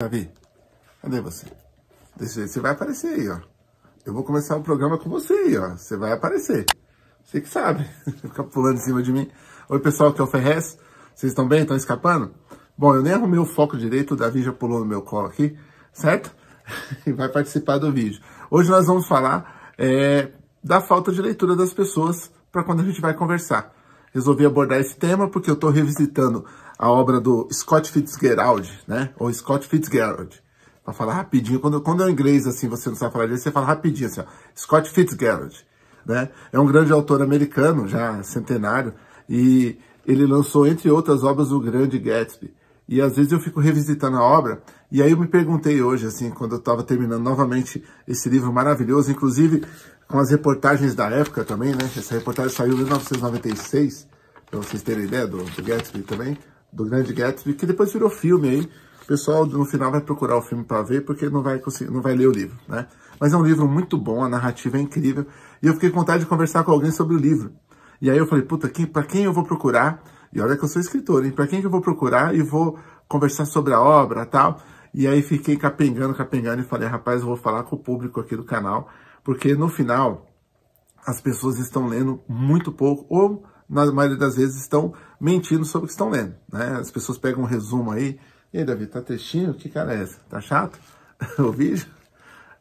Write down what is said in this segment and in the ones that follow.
Davi, cadê você? Deixa você vai aparecer aí, ó. Eu vou começar o programa com você aí, ó. Você vai aparecer. Você que sabe. Fica pulando em cima de mim. Oi, pessoal, aqui é o Ferrez. Vocês estão bem? Estão escapando? Bom, eu nem arrumei o foco direito, o Davi já pulou no meu colo aqui, certo? E vai participar do vídeo. Hoje nós vamos falar é, da falta de leitura das pessoas para quando a gente vai conversar resolvi abordar esse tema porque eu estou revisitando a obra do Scott Fitzgerald, né? Ou Scott Fitzgerald. Para falar rapidinho, quando, quando é inglês, assim, você não sabe falar inglês, você fala rapidinho, assim, ó. Scott Fitzgerald, né? É um grande autor americano, já centenário, e ele lançou, entre outras obras, O Grande Gatsby. E às vezes eu fico revisitando a obra, e aí eu me perguntei hoje, assim, quando eu estava terminando novamente esse livro maravilhoso, inclusive com as reportagens da época também, né? Essa reportagem saiu em 1996, para vocês terem ideia, do, do Gatsby também, do grande Gatsby, que depois virou filme aí. O pessoal no final vai procurar o filme para ver, porque não vai, conseguir, não vai ler o livro, né? Mas é um livro muito bom, a narrativa é incrível. E eu fiquei com vontade de conversar com alguém sobre o livro. E aí eu falei, puta, que para quem eu vou procurar? E olha que eu sou escritor, hein? Para quem que eu vou procurar e vou conversar sobre a obra tal? E aí fiquei capengando, capengando e falei, rapaz, eu vou falar com o público aqui do canal, porque no final as pessoas estão lendo muito pouco ou na maioria das vezes estão mentindo sobre o que estão lendo, né? As pessoas pegam um resumo aí, e aí, Davi, tá textinho? Que cara é essa? Tá chato o vídeo?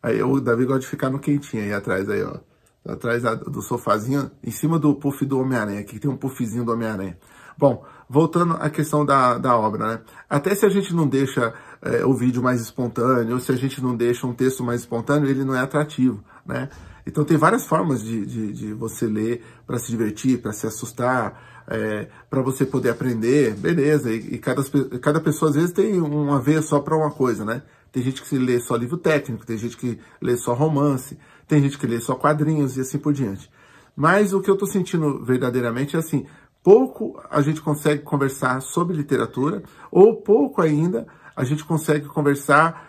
Aí o Davi gosta de ficar no quentinho aí atrás, aí, ó. Atrás do sofazinho, em cima do puff do Homem-Aranha. Aqui tem um puffzinho do Homem-Aranha. Bom, voltando à questão da, da obra, né? Até se a gente não deixa é, o vídeo mais espontâneo, ou se a gente não deixa um texto mais espontâneo, ele não é atrativo, né? Então tem várias formas de, de, de você ler para se divertir, para se assustar, é, eh, para você poder aprender, beleza. E, e, cada, cada pessoa às vezes tem uma veia só para uma coisa, né? Tem gente que lê só livro técnico, tem gente que lê só romance, tem gente que lê só quadrinhos e assim por diante. Mas o que eu estou sentindo verdadeiramente é assim, pouco a gente consegue conversar sobre literatura, ou pouco ainda a gente consegue conversar,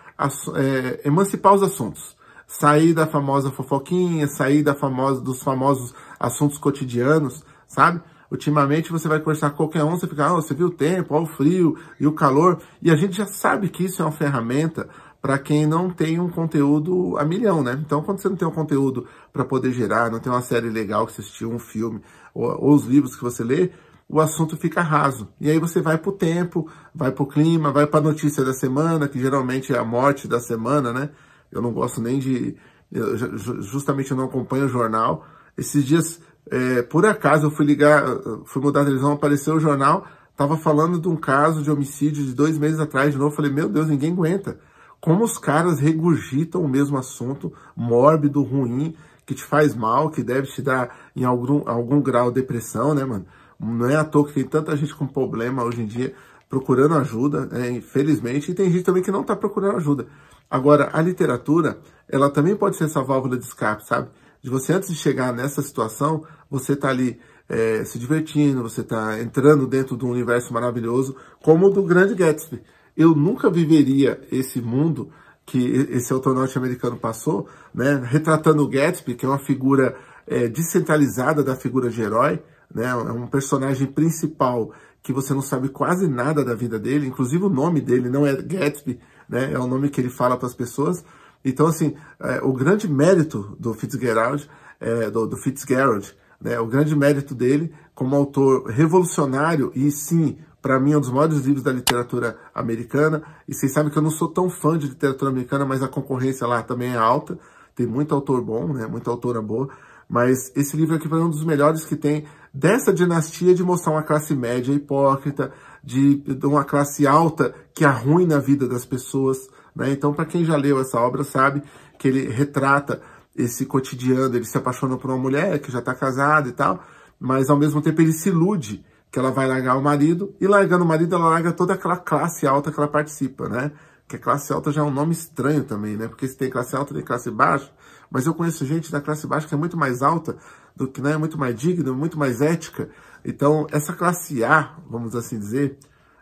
é, emancipar os assuntos. Sair da famosa fofoquinha, sair da famosa, dos famosos assuntos cotidianos, sabe? Ultimamente você vai conversar com qualquer um, você fica, ah, você viu o tempo, olha o frio e o calor, e a gente já sabe que isso é uma ferramenta para quem não tem um conteúdo a milhão, né? Então, quando você não tem um conteúdo para poder gerar, não tem uma série legal que assistiu, um filme, ou, ou, os livros que você lê, o assunto fica raso. E aí você vai para o tempo, vai para o clima, vai para a notícia da semana, que geralmente é a morte da semana, né? Eu não gosto nem de... Eu, justamente eu não acompanho o jornal. Esses dias, é, por acaso, eu fui ligar, fui mudar a televisão, apareceu o jornal, tava falando de um caso de homicídio de dois meses atrás de novo. Falei, meu Deus, ninguém aguenta. Como os caras regurgitam o mesmo assunto mórbido, ruim, que te faz mal, que deve te dar em algum, algum grau depressão, né, mano? Não é à toa que tem tanta gente com problema hoje em dia procurando ajuda, né, infelizmente, e tem gente também que não está procurando ajuda. Agora, a literatura, ela também pode ser essa válvula de escape, sabe? De você, antes de chegar nessa situação, você está ali é, se divertindo, você está entrando dentro de um universo maravilhoso, como o do grande Gatsby eu nunca viveria esse mundo que esse autor norte-americano passou, né? retratando o Gatsby, que é uma figura é, descentralizada da figura de herói, né? é um personagem principal que você não sabe quase nada da vida dele, inclusive o nome dele não é Gatsby, né? é o nome que ele fala para as pessoas. Então, assim, é, o grande mérito do Fitzgerald, é, do, do Fitzgerald, né? o grande mérito dele como autor revolucionário e, sim, para mim é um dos maiores livros da literatura americana. E vocês sabem que eu não sou tão fã de literatura americana, mas a concorrência lá também é alta. Tem muito autor bom, né? Muita autora boa. Mas esse livro aqui foi um dos melhores que tem dessa dinastia de mostrar uma classe média hipócrita, de, de uma classe alta que arruina a vida das pessoas. Né? Então, para quem já leu essa obra, sabe que ele retrata esse cotidiano. Ele se apaixona por uma mulher que já está casada e tal, mas ao mesmo tempo ele se ilude que ela vai largar o marido, e largando o marido, ela larga toda aquela classe alta que ela participa, né? Que a classe alta já é um nome estranho também, né? Porque se tem classe alta, tem classe baixa. Mas eu conheço gente da classe baixa que é muito mais alta do que, né? Muito mais digna, muito mais ética. Então, essa classe A, vamos assim dizer,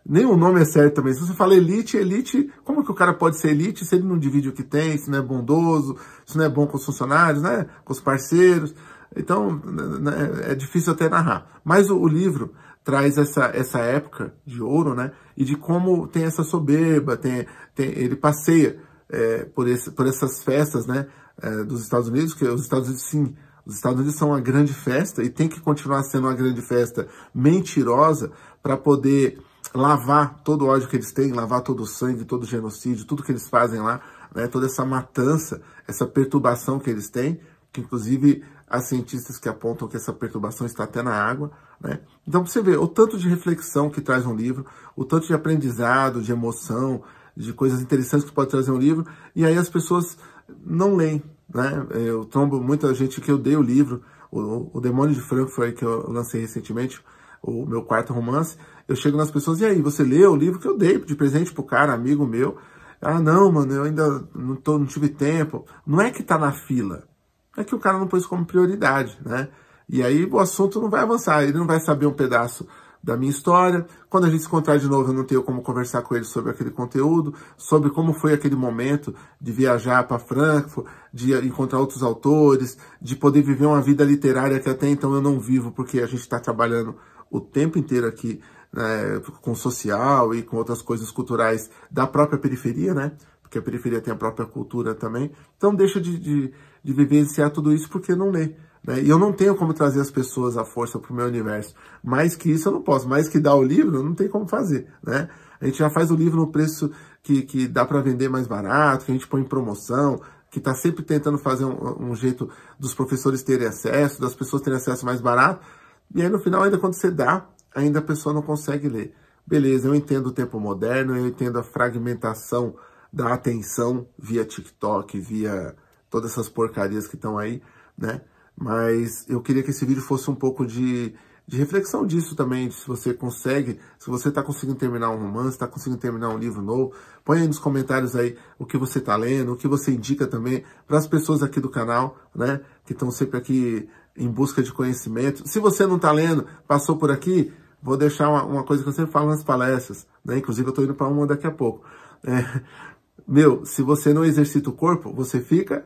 nem o nome é certo também. Se você fala elite, elite, como que o cara pode ser elite se ele não divide o que tem, se não é bondoso, se não é bom com os funcionários, né? Com os parceiros. Então, né, é difícil até narrar. Mas o, o livro traz essa, essa época de ouro, né? E de como tem essa soberba, tem, tem ele passeia é, por, esse, por essas festas, né? É, dos Estados Unidos, que os Estados Unidos, sim, os Estados Unidos são uma grande festa e tem que continuar sendo uma grande festa mentirosa para poder lavar todo o ódio que eles têm, lavar todo o sangue, todo o genocídio, tudo que eles fazem lá, né? Toda essa matança, essa perturbação que eles têm, que inclusive há cientistas que apontam que essa perturbação está até na água, né? Então, você vê o tanto de reflexão que traz um livro, o tanto de aprendizado, de emoção, de coisas interessantes que pode trazer um livro, e aí as pessoas não leem. Né? Eu trombo muita gente que eu dei o livro, o, o Demônio de Frankfurt, que eu lancei recentemente, o meu quarto romance, eu chego nas pessoas, e aí, você leu o livro que eu dei de presente pro cara, amigo meu? Ah, não, mano, eu ainda não, tô, não tive tempo. Não é que tá na fila, é que o cara não pôs como prioridade, né? E aí o assunto não vai avançar, ele não vai saber um pedaço da minha história. Quando a gente se encontrar de novo, eu não tenho como conversar com ele sobre aquele conteúdo, sobre como foi aquele momento de viajar para Frankfurt, de encontrar outros autores, de poder viver uma vida literária que até então eu não vivo, porque a gente está trabalhando o tempo inteiro aqui né, com social e com outras coisas culturais da própria periferia, né? Porque a periferia tem a própria cultura também. Então deixa de, de, de vivenciar tudo isso porque não lê. Né? E eu não tenho como trazer as pessoas à força para o meu universo. Mais que isso eu não posso. Mais que dar o livro, não tem como fazer. Né? A gente já faz o livro no preço que, que dá para vender mais barato, que a gente põe em promoção, que está sempre tentando fazer um, um, jeito dos professores terem acesso, das pessoas terem acesso mais barato. E aí no final, ainda quando você dá, ainda a pessoa não consegue ler. Beleza, eu entendo o tempo moderno, eu entendo a fragmentação da atenção via TikTok, via todas essas porcarias que estão aí, né? Mas eu queria que esse vídeo fosse um pouco de, de reflexão disso também, se você consegue, se você está conseguindo terminar um romance, está conseguindo terminar um livro novo, põe aí nos comentários aí o que você está lendo, o que você indica também para as pessoas aqui do canal, né, que estão sempre aqui em busca de conhecimento. Se você não está lendo, passou por aqui, vou deixar uma, uma, coisa que eu sempre falo nas palestras, né, inclusive eu estou indo para uma daqui a pouco. É, meu, se você não exercita o corpo, você fica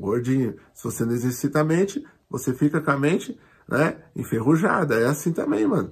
gordinho. Se você não exercita a mente, você fica com a mente né, enferrujada. É assim também, mano.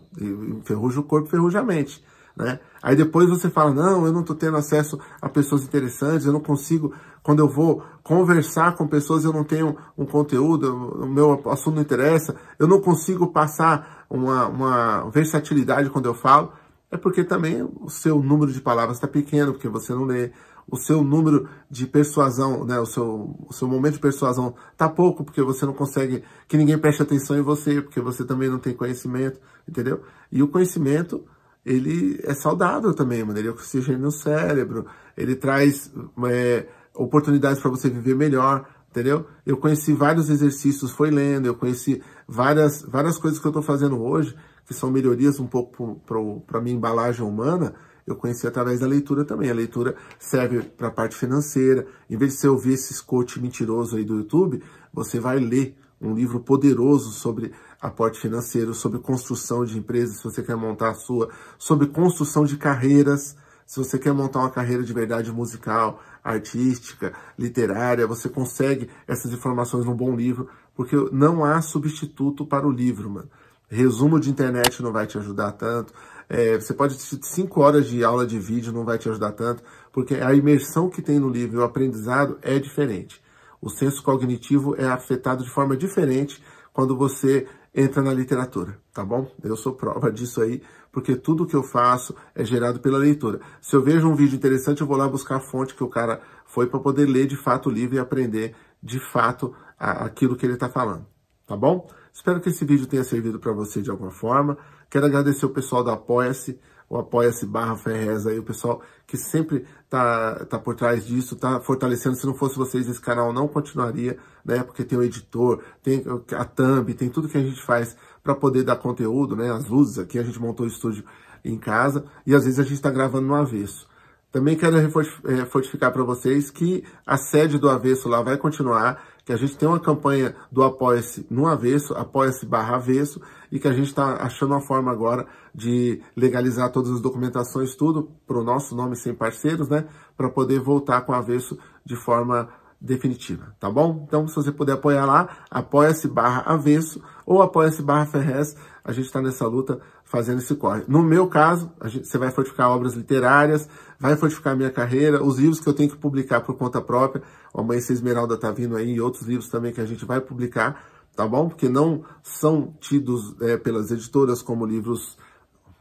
Enferruja o corpo, enferruja a mente. Né? Aí depois você fala, não, eu não estou tendo acesso a pessoas interessantes, eu não consigo, quando eu vou conversar com pessoas, eu não tenho um conteúdo, o meu assunto não interessa, eu não consigo passar uma, uma versatilidade quando eu falo, é porque também o seu número de palavras está pequeno, porque você não lê, o seu número de persuasão, né, o seu, o seu momento de persuasão está pouco, porque você não consegue que ninguém preste atenção em você, porque você também não tem conhecimento, entendeu? E o conhecimento, ele é saudável também, mano, ele oxigena no cérebro, ele traz é, oportunidades para você viver melhor, entendeu? Eu conheci vários exercícios, foi lendo, eu conheci várias, várias coisas que eu estou fazendo hoje, que são melhorias um pouco para a minha embalagem humana, eu conheci através da leitura também. A leitura serve para a parte financeira. Em vez de você ouvir esses coach mentiroso aí do YouTube, você vai ler um livro poderoso sobre aporte financeiro, sobre construção de empresas, se você quer montar a sua, sobre construção de carreiras, se você quer montar uma carreira de verdade musical, artística, literária, você consegue essas informações num bom livro, porque não há substituto para o livro, mano. Resumo de internet não vai te ajudar tanto. É, você pode assistir 5 horas de aula de vídeo, não vai te ajudar tanto, porque a imersão que tem no livro e o aprendizado é diferente. O senso cognitivo é afetado de forma diferente quando você entra na literatura, tá bom? Eu sou prova disso aí, porque tudo que eu faço é gerado pela leitura. Se eu vejo um vídeo interessante, eu vou lá buscar a fonte que o cara foi para poder ler de fato o livro e aprender de fato aquilo que ele está falando tá bom? Espero que esse vídeo tenha servido para você de alguma forma. Quero agradecer o pessoal da Apoia-se, o Apoia-se barra Ferrez aí, o pessoal que sempre tá, tá por trás disso, tá fortalecendo. Se não fosse vocês, esse canal não continuaria, né? Porque tem o editor, tem a thumb, tem tudo que a gente faz para poder dar conteúdo, né? As luzes aqui, a gente montou o estúdio em casa e às vezes a gente está gravando no avesso. Também quero eh, fortificar para vocês que a sede do avesso lá vai continuar que a gente tem uma campanha do Apoia-se no avesso, Apoia-se barra avesso, e que a gente está achando uma forma agora de legalizar todas as documentações, tudo, para o nosso nome sem parceiros, né? Para poder voltar com o avesso de forma definitiva, tá bom? Então, se você puder apoiar lá, apoia-se barra avesso ou apoia-se barra ferrez, a gente está nessa luta fazendo esse corre. No meu caso, gente, você vai fortificar obras literárias, vai fortificar minha carreira, os livros que eu tenho que publicar por conta própria, o Amanhecer Esmeralda tá vindo aí, e outros livros também que a gente vai publicar, tá bom? Porque não são tidos é, pelas editoras como livros,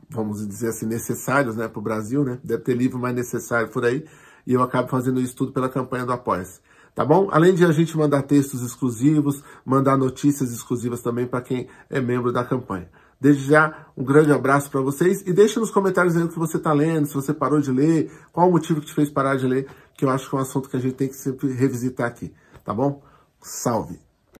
vamos dizer assim, necessários né, para o Brasil, né? Deve ter livro mais necessário por aí, e eu acabo fazendo isso tudo pela campanha do Apoia-se tá bom? Além de a gente mandar textos exclusivos, mandar notícias exclusivas também para quem é membro da campanha. Desde já, um grande abraço para vocês e deixa nos comentários aí o que você está lendo, se você parou de ler, qual o motivo que te fez parar de ler, que eu acho que é um assunto que a gente tem que sempre revisitar aqui, tá bom? Salve!